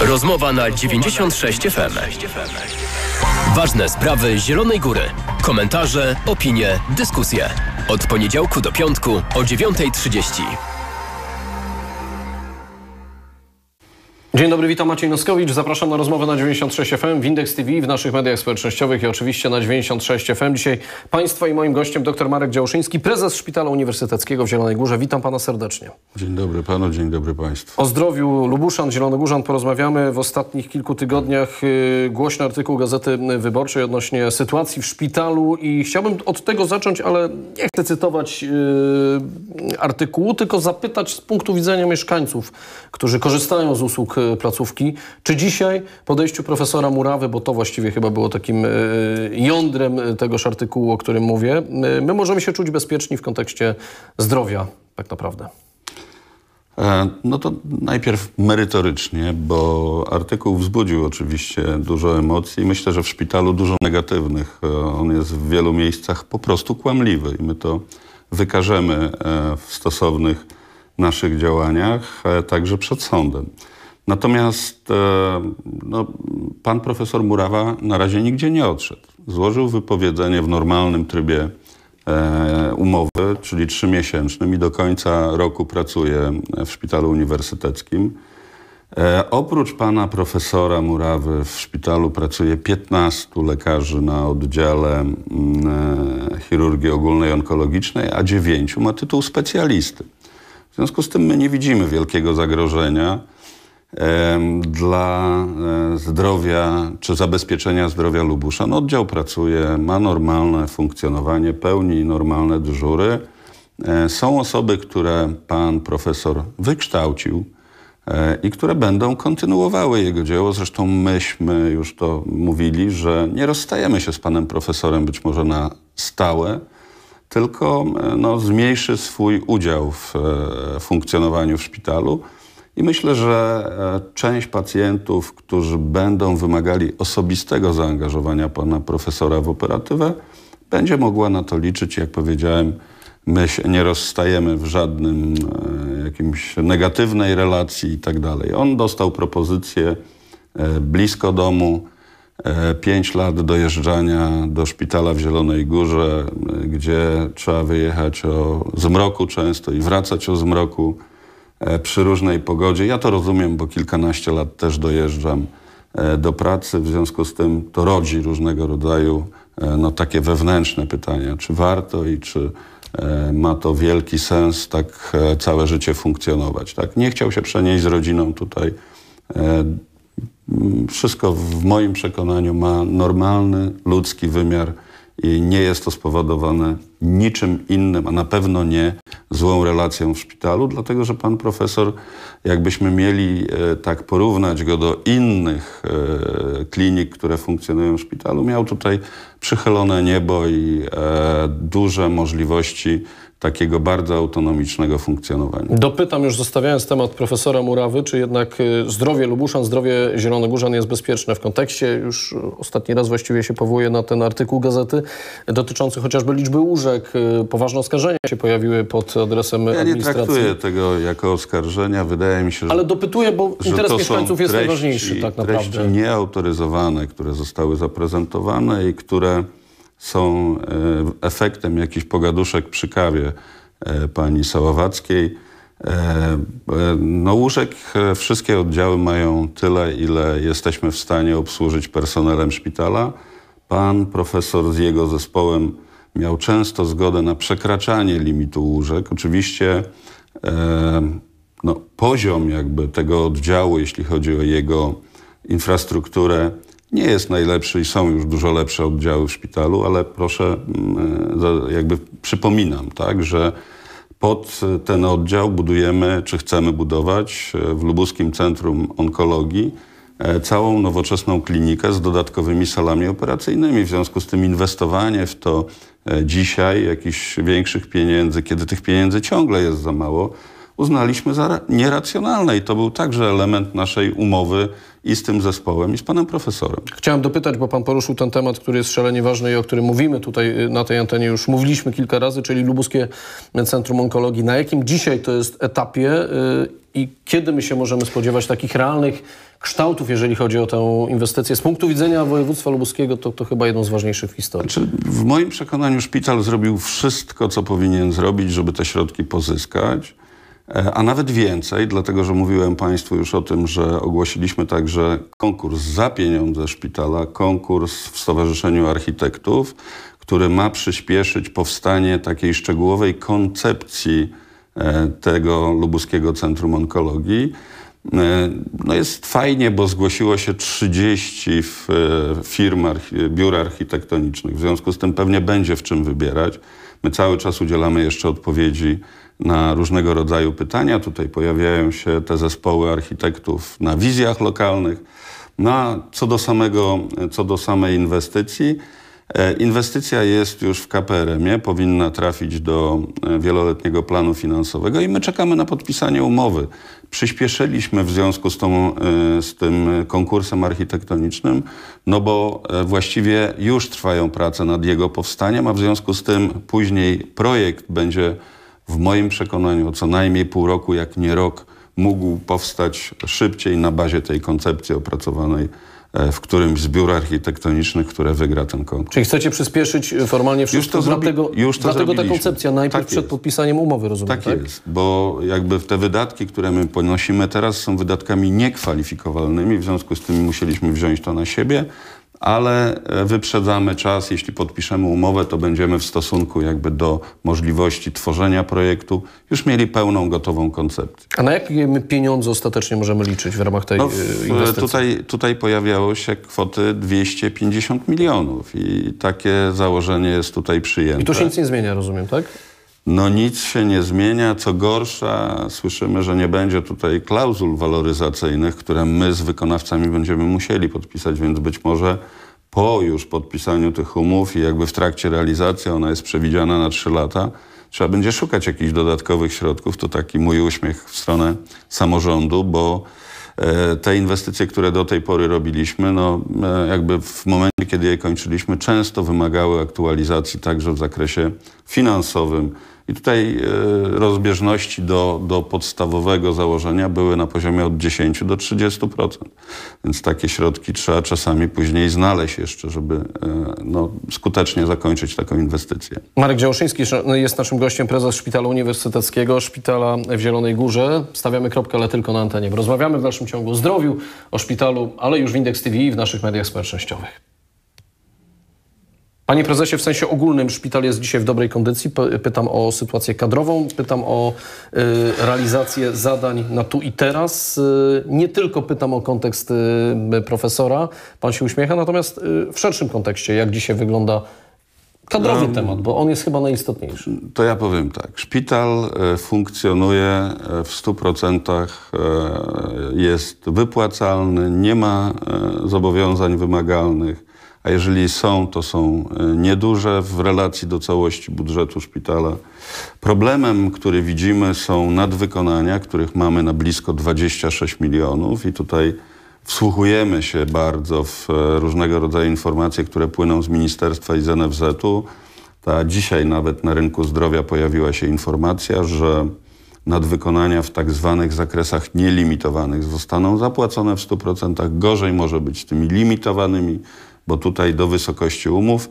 Rozmowa na 96 FM. Ważne sprawy Zielonej Góry. Komentarze, opinie, dyskusje. Od poniedziałku do piątku o 9.30. Dzień dobry, witam Maciej Noskowicz. Zapraszam na rozmowę na 96 FM w Index TV, w naszych mediach społecznościowych i oczywiście na 96 FM. Dzisiaj Państwa i moim gościem dr Marek Działszyński, prezes Szpitala Uniwersyteckiego w Zielonej Górze. Witam Pana serdecznie. Dzień dobry Panu, dzień dobry Państwu. O zdrowiu Lubuszan, Zielonogórzan porozmawiamy. W ostatnich kilku tygodniach y, głośny artykuł Gazety Wyborczej odnośnie sytuacji w szpitalu i chciałbym od tego zacząć, ale nie chcę cytować yy, artykułu, tylko zapytać z punktu widzenia mieszkańców, którzy korzystają z usług Y, placówki. Czy dzisiaj podejściu profesora Murawy, bo to właściwie chyba było takim y, y, jądrem tegoż artykułu, o którym mówię, my możemy się czuć bezpieczni w kontekście zdrowia tak naprawdę? E, no to najpierw merytorycznie, bo artykuł wzbudził oczywiście dużo emocji. Myślę, że w szpitalu dużo negatywnych. E, on jest w wielu miejscach po prostu kłamliwy i my to wykażemy e, w stosownych naszych działaniach, także przed sądem. Natomiast e, no, pan profesor Murawa na razie nigdzie nie odszedł. Złożył wypowiedzenie w normalnym trybie e, umowy, czyli trzymiesięcznym i do końca roku pracuje w szpitalu uniwersyteckim. E, oprócz pana profesora Murawy w szpitalu pracuje 15 lekarzy na oddziale mm, chirurgii ogólnej onkologicznej, a 9 ma tytuł specjalisty. W związku z tym my nie widzimy wielkiego zagrożenia dla e, zdrowia czy zabezpieczenia zdrowia No Oddział pracuje, ma normalne funkcjonowanie, pełni normalne dyżury. E, są osoby, które pan profesor wykształcił e, i które będą kontynuowały jego dzieło. Zresztą myśmy już to mówili, że nie rozstajemy się z panem profesorem być może na stałe, tylko no, zmniejszy swój udział w funkcjonowaniu w szpitalu i myślę, że e, część pacjentów, którzy będą wymagali osobistego zaangażowania pana profesora w operatywę, będzie mogła na to liczyć. Jak powiedziałem, my się nie rozstajemy w żadnym e, jakimś negatywnej relacji i tak dalej. On dostał propozycję e, blisko domu, 5 pięć lat dojeżdżania do szpitala w Zielonej Górze, gdzie trzeba wyjechać o zmroku często i wracać o zmroku. E, przy różnej pogodzie. Ja to rozumiem, bo kilkanaście lat też dojeżdżam e, do pracy, w związku z tym to rodzi różnego rodzaju e, no, takie wewnętrzne pytania, czy warto i czy ma to wielki sens tak całe życie funkcjonować. Tak? Nie chciał się przenieść z rodziną tutaj. Wszystko w moim przekonaniu ma normalny, ludzki wymiar i nie jest to spowodowane niczym innym, a na pewno nie złą relacją w szpitalu, dlatego że pan profesor, jakbyśmy mieli e, tak porównać go do innych e, klinik, które funkcjonują w szpitalu, miał tutaj przychylone niebo i e, duże możliwości takiego bardzo autonomicznego funkcjonowania. Dopytam już, zostawiając temat profesora Murawy, czy jednak e, zdrowie Lubuszan, zdrowie Zielonogórzan jest bezpieczne w kontekście, już ostatni raz właściwie się powołuje na ten artykuł gazety dotyczący chociażby liczby łóżek, E, poważne oskarżenia się pojawiły pod adresem ja administracji. Ja nie traktuję tego jako oskarżenia. Wydaje mi się, że... Ale dopytuję, bo interes mieszkańców jest treści, najważniejszy tak naprawdę. treści nieautoryzowane, które zostały zaprezentowane i które są e, efektem jakichś pogaduszek przy kawie e, pani Sałowackiej. No łóżek wszystkie oddziały mają tyle, ile jesteśmy w stanie obsłużyć personelem szpitala. Pan profesor z jego zespołem miał często zgodę na przekraczanie limitu łóżek. Oczywiście e, no, poziom jakby tego oddziału, jeśli chodzi o jego infrastrukturę, nie jest najlepszy i są już dużo lepsze oddziały w szpitalu, ale proszę, mm, e, jakby przypominam, tak, że pod e, ten oddział budujemy, czy chcemy budować w Lubuskim Centrum Onkologii całą nowoczesną klinikę z dodatkowymi salami operacyjnymi. W związku z tym inwestowanie w to E, dzisiaj jakichś większych pieniędzy, kiedy tych pieniędzy ciągle jest za mało, uznaliśmy za nieracjonalne i to był także element naszej umowy i z tym zespołem, i z panem profesorem. Chciałem dopytać, bo pan poruszył ten temat, który jest szalenie ważny i o którym mówimy tutaj y, na tej antenie już mówiliśmy kilka razy, czyli Lubuskie Centrum Onkologii. Na jakim dzisiaj to jest etapie y, i kiedy my się możemy spodziewać takich realnych kształtów, jeżeli chodzi o tę inwestycję? Z punktu widzenia województwa lubuskiego to, to chyba jedną z ważniejszych w historii. Znaczy, w moim przekonaniu szpital zrobił wszystko, co powinien zrobić, żeby te środki pozyskać. E, a nawet więcej, dlatego że mówiłem Państwu już o tym, że ogłosiliśmy także konkurs za pieniądze szpitala, konkurs w Stowarzyszeniu Architektów, który ma przyspieszyć powstanie takiej szczegółowej koncepcji e, tego Lubuskiego Centrum Onkologii. E, no jest fajnie, bo zgłosiło się 30 firm, biur architektonicznych. W związku z tym pewnie będzie w czym wybierać. My cały czas udzielamy jeszcze odpowiedzi na różnego rodzaju pytania. Tutaj pojawiają się te zespoły architektów na wizjach lokalnych. No a co do, samego, co do samej inwestycji, e, Inwestycja jest już w KPRM-ie, powinna trafić do e, wieloletniego planu finansowego i my czekamy na podpisanie umowy. Przyspieszyliśmy w związku z, tą, e, z tym konkursem architektonicznym, no bo właściwie już trwają prace nad jego powstaniem, a w związku z tym później projekt będzie w moim przekonaniu co najmniej pół roku, jak nie rok, mógł powstać szybciej na bazie tej koncepcji opracowanej e, w którymś z biur architektonicznych, które wygra ten konkurs. Czyli chcecie przyspieszyć e, formalnie wszystko, już to dlatego, już to dlatego ta koncepcja najpierw tak przed jest. podpisaniem umowy, rozumiem, tak, tak? jest, bo jakby te wydatki, które my ponosimy teraz są wydatkami niekwalifikowalnymi, w związku z tym musieliśmy wziąć to na siebie, ale e, wyprzedzamy czas. Jeśli podpiszemy umowę, to będziemy w stosunku jakby do możliwości tworzenia projektu już mieli pełną, gotową koncepcję. A na jakie pieniądze ostatecznie możemy liczyć w ramach tej no e, w, inwestycji? Tutaj, tutaj pojawiało się kwoty 250 milionów i takie założenie jest tutaj przyjęte. I tu się nic nie zmienia, rozumiem, tak? No nic się nie zmienia, co gorsza słyszymy, że nie będzie tutaj klauzul waloryzacyjnych, które my z wykonawcami będziemy musieli podpisać, więc być może po już podpisaniu tych umów i jakby w trakcie realizacji, ona jest przewidziana na 3 lata, trzeba będzie szukać jakichś dodatkowych środków. To taki mój uśmiech w stronę samorządu, bo E, te inwestycje, które do tej pory robiliśmy, no e, jakby w momencie, kiedy je kończyliśmy, często wymagały aktualizacji także w zakresie finansowym, i tutaj e, rozbieżności do, do podstawowego założenia były na poziomie od 10 do 30%. Więc takie środki trzeba czasami później znaleźć jeszcze, żeby e, no, skutecznie zakończyć taką inwestycję. Marek Działoszyński no, jest naszym gościem, prezes Szpitala Uniwersyteckiego, Szpitala w Zielonej Górze. Stawiamy kropkę, ale tylko na antenie. Rozmawiamy w naszym ciągu o zdrowiu, o szpitalu, ale już w Index TV i w naszych mediach społecznościowych. Panie prezesie, w sensie ogólnym szpital jest dzisiaj w dobrej kondycji. Pytam o sytuację kadrową, pytam o y, realizację zadań na tu i teraz. Y, nie tylko pytam o kontekst y, profesora, pan się uśmiecha, natomiast y, w szerszym kontekście, jak dzisiaj wygląda kadrowy no, temat, bo on jest chyba najistotniejszy. To ja powiem tak. Szpital y, funkcjonuje y, w 100%, jest wypłacalny, nie ma zobowiązań wymagalnych a jeżeli są, to są e, nieduże w relacji do całości budżetu szpitala. Problemem, który widzimy, są nadwykonania, których mamy na blisko 26 milionów i tutaj wsłuchujemy się bardzo w e, różnego rodzaju informacje, które płyną z ministerstwa i z NFZ-u. Ta dzisiaj nawet na rynku zdrowia pojawiła się informacja, że nadwykonania w tak zwanych zakresach nielimitowanych zostaną zapłacone w 100%. Gorzej może być z tymi limitowanymi bo tutaj do wysokości umów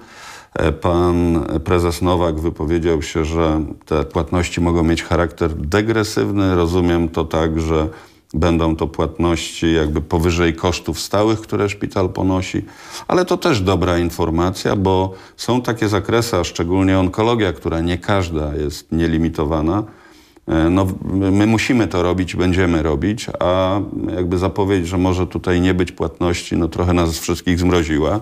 e, pan prezes Nowak wypowiedział się, że te płatności mogą mieć charakter degresywny. Rozumiem to tak, że będą to płatności jakby powyżej kosztów stałych, które szpital ponosi, ale to też dobra informacja, bo są takie zakresy, a szczególnie onkologia, która nie każda jest nielimitowana, E, no, my musimy to robić, będziemy robić, a jakby zapowiedź, że może tutaj nie być płatności, no trochę nas wszystkich zmroziła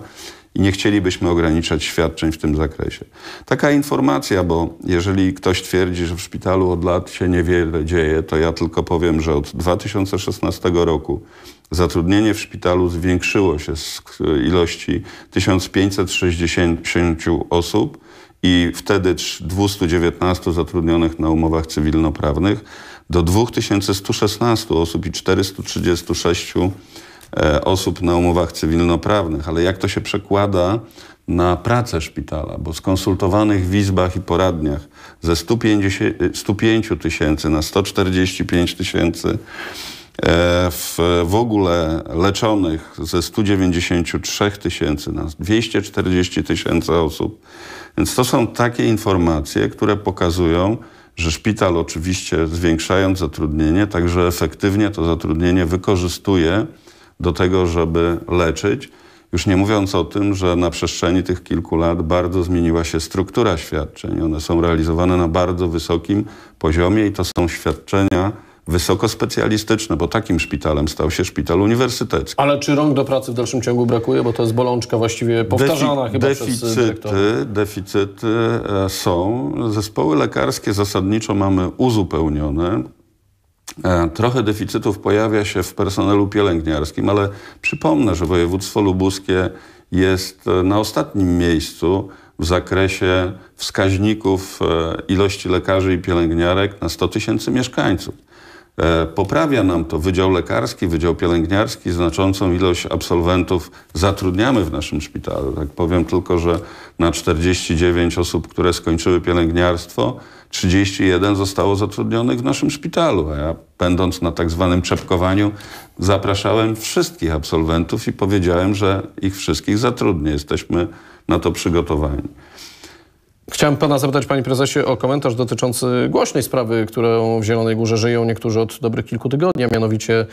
i nie chcielibyśmy ograniczać świadczeń w tym zakresie. Taka informacja, bo jeżeli ktoś twierdzi, że w szpitalu od lat się niewiele dzieje, to ja tylko powiem, że od 2016 roku zatrudnienie w szpitalu zwiększyło się z ilości 1560 osób i wtedy 219 zatrudnionych na umowach cywilnoprawnych do 2116 osób i 436 e, osób na umowach cywilnoprawnych. Ale jak to się przekłada na pracę szpitala? Bo skonsultowanych w izbach i poradniach ze 150, 105 tysięcy na 145 tysięcy e, w, w ogóle leczonych ze 193 tysięcy na 240 tysięcy osób, więc to są takie informacje, które pokazują, że szpital oczywiście zwiększając zatrudnienie, także efektywnie to zatrudnienie wykorzystuje do tego, żeby leczyć. Już nie mówiąc o tym, że na przestrzeni tych kilku lat bardzo zmieniła się struktura świadczeń. One są realizowane na bardzo wysokim poziomie i to są świadczenia, wysokospecjalistyczne, bo takim szpitalem stał się szpital uniwersytecki. Ale czy rąk do pracy w dalszym ciągu brakuje? Bo to jest bolączka właściwie powtarzana Defi chyba deficyty, przez Deficyty e, są. Zespoły lekarskie zasadniczo mamy uzupełnione. E, trochę deficytów pojawia się w personelu pielęgniarskim, ale przypomnę, że województwo lubuskie jest e, na ostatnim miejscu w zakresie wskaźników ilości lekarzy i pielęgniarek na 100 tysięcy mieszkańców. E, poprawia nam to Wydział Lekarski, Wydział Pielęgniarski, znaczącą ilość absolwentów zatrudniamy w naszym szpitalu. Tak powiem tylko, że na 49 osób, które skończyły pielęgniarstwo, 31 zostało zatrudnionych w naszym szpitalu, a ja będąc na tak zwanym czepkowaniu zapraszałem wszystkich absolwentów i powiedziałem, że ich wszystkich zatrudnię. Jesteśmy na to przygotowani. Chciałem pana zapytać, panie prezesie, o komentarz dotyczący głośnej sprawy, którą w Zielonej Górze żyją niektórzy od dobrych kilku tygodni, a mianowicie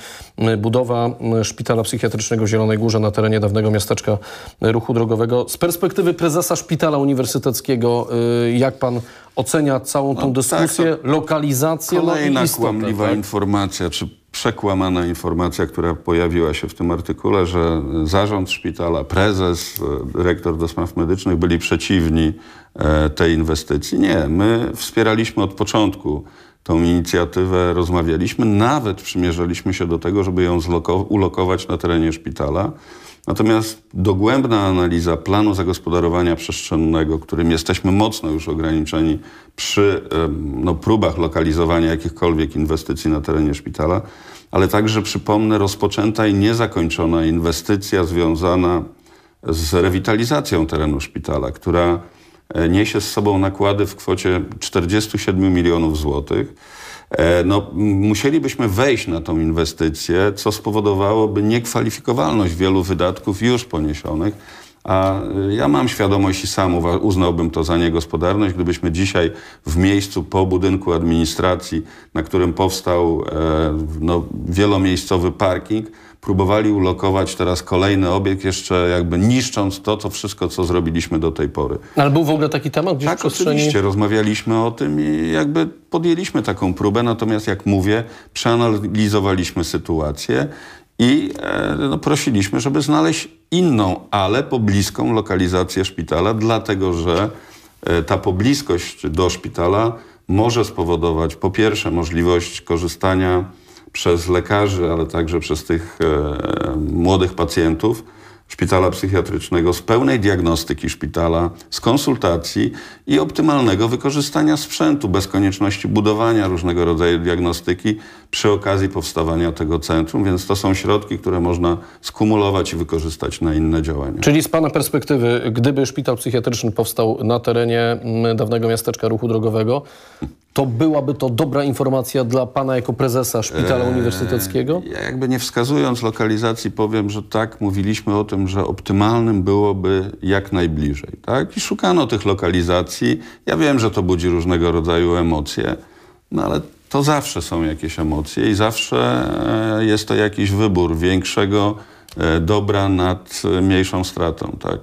budowa szpitala psychiatrycznego w Zielonej Górze na terenie dawnego miasteczka ruchu drogowego. Z perspektywy prezesa szpitala uniwersyteckiego, y, jak pan ocenia całą tą no, tak, dyskusję, tak, lokalizację? Kolejna no i istotę, kłamliwa tak? informacja, czy przekłamana informacja, która pojawiła się w tym artykule, że zarząd szpitala, prezes, dyrektor e, do spraw medycznych byli przeciwni e, tej inwestycji. Nie, my wspieraliśmy od początku tą inicjatywę, rozmawialiśmy, nawet przymierzaliśmy się do tego, żeby ją ulokować na terenie szpitala. Natomiast dogłębna analiza planu zagospodarowania przestrzennego, którym jesteśmy mocno już ograniczeni przy no, próbach lokalizowania jakichkolwiek inwestycji na terenie szpitala, ale także przypomnę rozpoczęta i niezakończona inwestycja związana z rewitalizacją terenu szpitala, która e, niesie z sobą nakłady w kwocie 47 milionów złotych E, no, musielibyśmy wejść na tą inwestycję, co spowodowałoby niekwalifikowalność wielu wydatków już poniesionych. A e, ja mam świadomość i sam uznałbym to za niegospodarność, gdybyśmy dzisiaj w miejscu po budynku administracji, na którym powstał e, no, wielomiejscowy parking, próbowali ulokować teraz kolejny obiekt, jeszcze jakby niszcząc to, co wszystko, co zrobiliśmy do tej pory. Ale był w ogóle taki temat gdzieś tak, w przestrzeni? oczywiście. Rozmawialiśmy o tym i jakby podjęliśmy taką próbę, natomiast jak mówię, przeanalizowaliśmy sytuację i e, no, prosiliśmy, żeby znaleźć inną, ale pobliską lokalizację szpitala, dlatego że e, ta pobliskość do szpitala może spowodować po pierwsze możliwość korzystania przez lekarzy, ale także przez tych e, młodych pacjentów szpitala psychiatrycznego z pełnej diagnostyki szpitala, z konsultacji i optymalnego wykorzystania sprzętu bez konieczności budowania różnego rodzaju diagnostyki przy okazji powstawania tego centrum, więc to są środki, które można skumulować i wykorzystać na inne działania. Czyli z Pana perspektywy, gdyby szpital psychiatryczny powstał na terenie mm, dawnego miasteczka ruchu drogowego, to byłaby to dobra informacja dla pana jako prezesa szpitala eee, uniwersyteckiego? Ja jakby nie wskazując lokalizacji powiem, że tak, mówiliśmy o tym, że optymalnym byłoby jak najbliżej. Tak? I szukano tych lokalizacji. Ja wiem, że to budzi różnego rodzaju emocje, no ale to zawsze są jakieś emocje i zawsze e, jest to jakiś wybór większego e, dobra nad e, mniejszą stratą. Tak?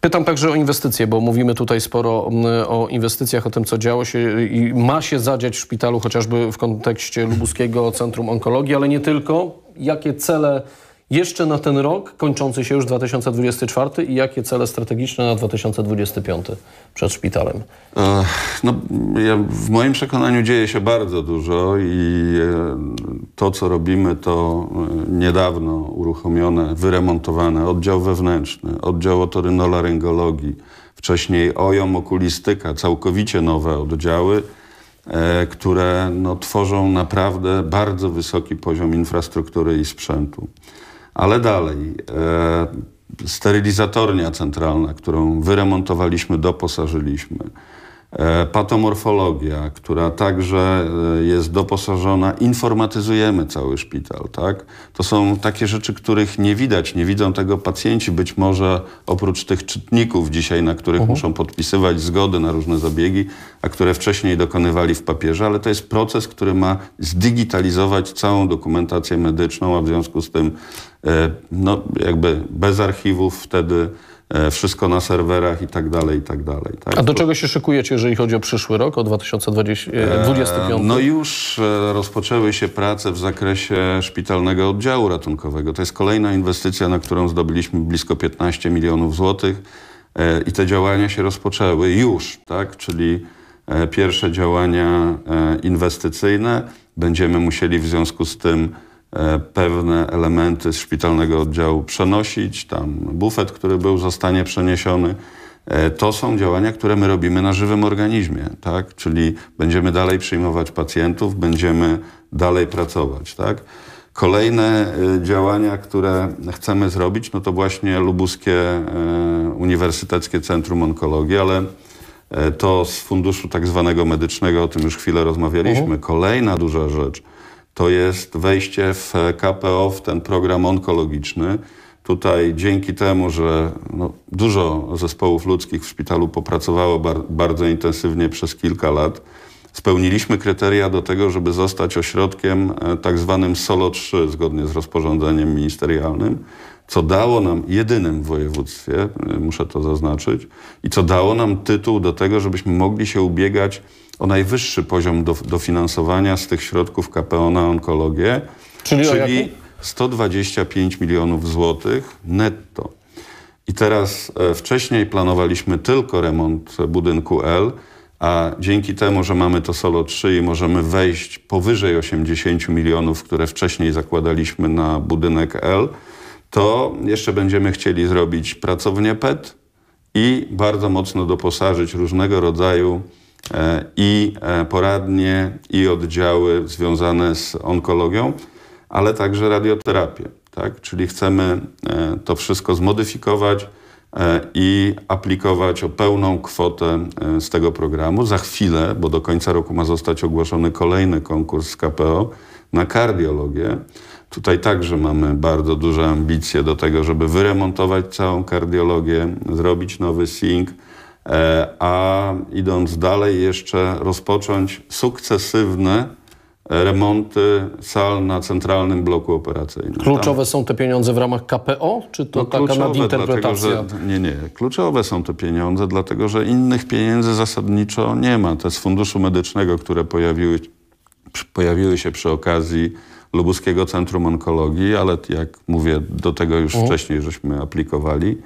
Pytam także o inwestycje, bo mówimy tutaj sporo o inwestycjach, o tym, co działo się i ma się zadziać w szpitalu, chociażby w kontekście Lubuskiego Centrum Onkologii, ale nie tylko. Jakie cele jeszcze na ten rok, kończący się już 2024 i jakie cele strategiczne na 2025 przed szpitalem? No, ja, w moim przekonaniu dzieje się bardzo dużo i e, to, co robimy, to e, niedawno uruchomione, wyremontowane oddział wewnętrzny, oddział otorynolaryngologii, wcześniej OJOM okulistyka, całkowicie nowe oddziały, e, które no, tworzą naprawdę bardzo wysoki poziom infrastruktury i sprzętu. Ale dalej, e, sterylizatornia centralna, którą wyremontowaliśmy, doposażyliśmy, E, patomorfologia, która także e, jest doposażona, informatyzujemy cały szpital. Tak? To są takie rzeczy, których nie widać, nie widzą tego pacjenci, być może oprócz tych czytników dzisiaj, na których mhm. muszą podpisywać zgody na różne zabiegi, a które wcześniej dokonywali w papierze, ale to jest proces, który ma zdigitalizować całą dokumentację medyczną, a w związku z tym e, no, jakby bez archiwów wtedy E, wszystko na serwerach i tak dalej, i tak dalej. Tak? A do czego się szykujecie, jeżeli chodzi o przyszły rok, o 2025? E, no już e, rozpoczęły się prace w zakresie szpitalnego oddziału ratunkowego. To jest kolejna inwestycja, na którą zdobyliśmy blisko 15 milionów złotych i te działania się rozpoczęły już, tak? czyli pierwsze działania inwestycyjne. Będziemy musieli w związku z tym E, pewne elementy z szpitalnego oddziału przenosić, tam bufet, który był, zostanie przeniesiony. E, to są działania, które my robimy na żywym organizmie, tak? czyli będziemy dalej przyjmować pacjentów, będziemy dalej pracować. Tak? Kolejne e, działania, które chcemy zrobić, no to właśnie Lubuskie Uniwersyteckie Centrum Onkologii, ale to z funduszu tak zwanego medycznego, o tym już chwilę rozmawialiśmy. Mhm. Kolejna duża rzecz – to jest wejście w KPO, w ten program onkologiczny. Tutaj dzięki temu, że no, dużo zespołów ludzkich w szpitalu popracowało bar bardzo intensywnie przez kilka lat, spełniliśmy kryteria do tego, żeby zostać ośrodkiem e, tak zwanym SOLO 3 zgodnie z rozporządzeniem ministerialnym, co dało nam jedynym w województwie, e, muszę to zaznaczyć, i co dało nam tytuł do tego, żebyśmy mogli się ubiegać o najwyższy poziom do, dofinansowania z tych środków KPO na onkologię, czyli, czyli 125 milionów złotych netto. I teraz e, wcześniej planowaliśmy tylko remont budynku L, a dzięki temu, że mamy to solo 3 i możemy wejść powyżej 80 milionów, które wcześniej zakładaliśmy na budynek L, to jeszcze będziemy chcieli zrobić pracownię PET i bardzo mocno doposażyć różnego rodzaju i e, poradnie, i oddziały związane z onkologią, ale także radioterapię. Tak? Czyli chcemy e, to wszystko zmodyfikować e, i aplikować o pełną kwotę z tego programu. Za chwilę, bo do końca roku ma zostać ogłoszony kolejny konkurs z KPO na kardiologię. Tutaj także mamy bardzo duże ambicje do tego, żeby wyremontować całą kardiologię, zrobić nowy SING, E, a idąc dalej jeszcze rozpocząć sukcesywne e, remonty sal na centralnym bloku operacyjnym. Kluczowe Tam. są te pieniądze w ramach KPO, czy to no, taka nadinterpretacja? Dlatego, że, nie, nie. Kluczowe są te pieniądze, dlatego że innych pieniędzy zasadniczo nie ma. Te z Funduszu Medycznego, które pojawiły, pojawiły się przy okazji Lubuskiego Centrum Onkologii, ale jak mówię, do tego już mhm. wcześniej żeśmy aplikowali.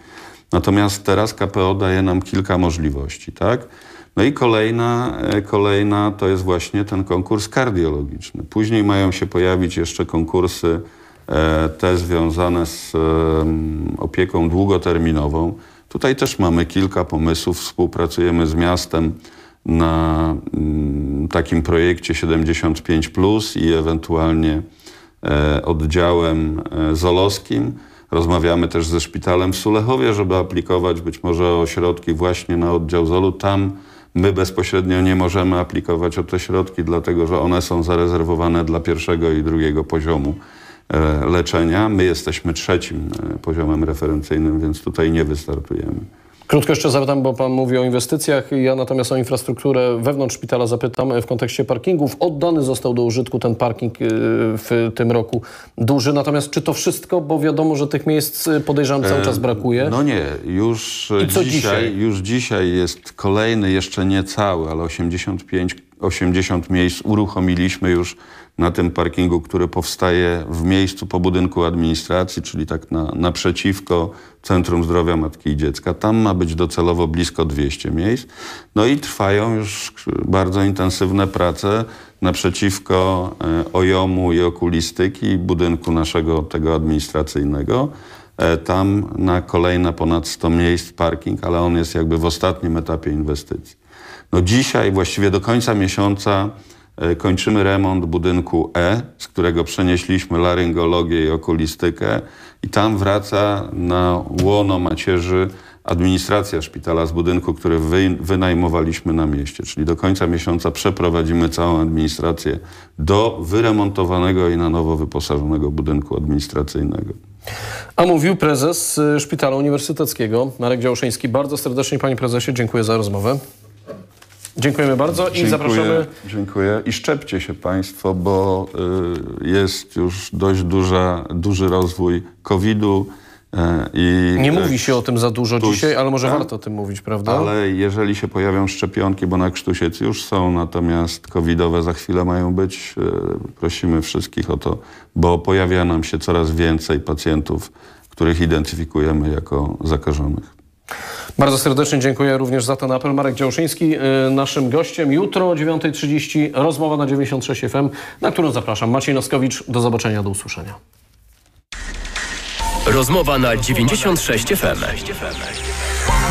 Natomiast teraz KPO daje nam kilka możliwości, tak? No i kolejna, e, kolejna to jest właśnie ten konkurs kardiologiczny. Później mają się pojawić jeszcze konkursy e, te związane z opieką długoterminową. Tutaj też mamy kilka pomysłów. Współpracujemy z miastem na mm, takim projekcie 75 i ewentualnie e, oddziałem zolowskim Rozmawiamy też ze szpitalem w Sulechowie, żeby aplikować być może o środki właśnie na oddział ZOL-u. Tam my bezpośrednio nie możemy aplikować o te środki, dlatego że one są zarezerwowane dla pierwszego i drugiego poziomu e, leczenia. My jesteśmy trzecim e, poziomem referencyjnym, więc tutaj nie wystartujemy. Krótko jeszcze zapytam, bo Pan mówi o inwestycjach. Ja natomiast o infrastrukturę wewnątrz szpitala zapytam e, w kontekście parkingów. Oddany został do użytku ten parking e, w tym roku duży. Natomiast czy to wszystko? Bo wiadomo, że tych miejsc e, podejrzewam cały czas brakuje. No nie, już, dzisiaj, dzisiaj, już dzisiaj jest kolejny, jeszcze nie cały, ale 85, 80 miejsc uruchomiliśmy już na tym parkingu, który powstaje w miejscu po budynku administracji, czyli tak na, naprzeciwko Centrum Zdrowia Matki i Dziecka. Tam ma być docelowo blisko 200 miejsc. No i trwają już bardzo intensywne prace naprzeciwko e, ojomu i okulistyki budynku naszego tego administracyjnego. E, tam na kolejne ponad 100 miejsc parking, ale on jest jakby w ostatnim etapie inwestycji. No dzisiaj, właściwie do końca miesiąca E, kończymy remont budynku E, z którego przenieśliśmy laryngologię i okulistykę i tam wraca na łono macierzy administracja szpitala z budynku, który wy, wynajmowaliśmy na mieście. Czyli do końca miesiąca przeprowadzimy całą administrację do wyremontowanego i na nowo wyposażonego budynku administracyjnego. A mówił prezes y, Szpitala Uniwersyteckiego Marek Działoszyński. Bardzo serdecznie panie prezesie dziękuję za rozmowę. Dziękujemy bardzo i dziękuję, zapraszamy. Dziękuję i szczepcie się Państwo, bo y, jest już dość duża, duży rozwój COVID-u. Y, I nie mówi się o tym za dużo dzisiaj, ale może tak? warto o tym mówić, prawda? Ale jeżeli się pojawią szczepionki, bo na krztusiec już są, natomiast covidowe za chwilę mają być, y, prosimy wszystkich o to, bo pojawia nam się coraz więcej pacjentów, których identyfikujemy jako zakażonych. Bardzo serdecznie dziękuję również za ten apel. Marek Działszyński, y, naszym gościem. Jutro o 9.30 rozmowa na 96 FM, na którą zapraszam. Maciej Noskowicz, do zobaczenia, do usłyszenia. Rozmowa na 96 FM.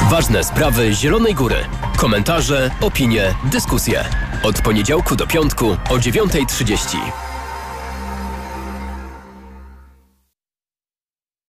Ważne sprawy Zielonej Góry. Komentarze, opinie, dyskusje. Od poniedziałku do piątku o 9.30.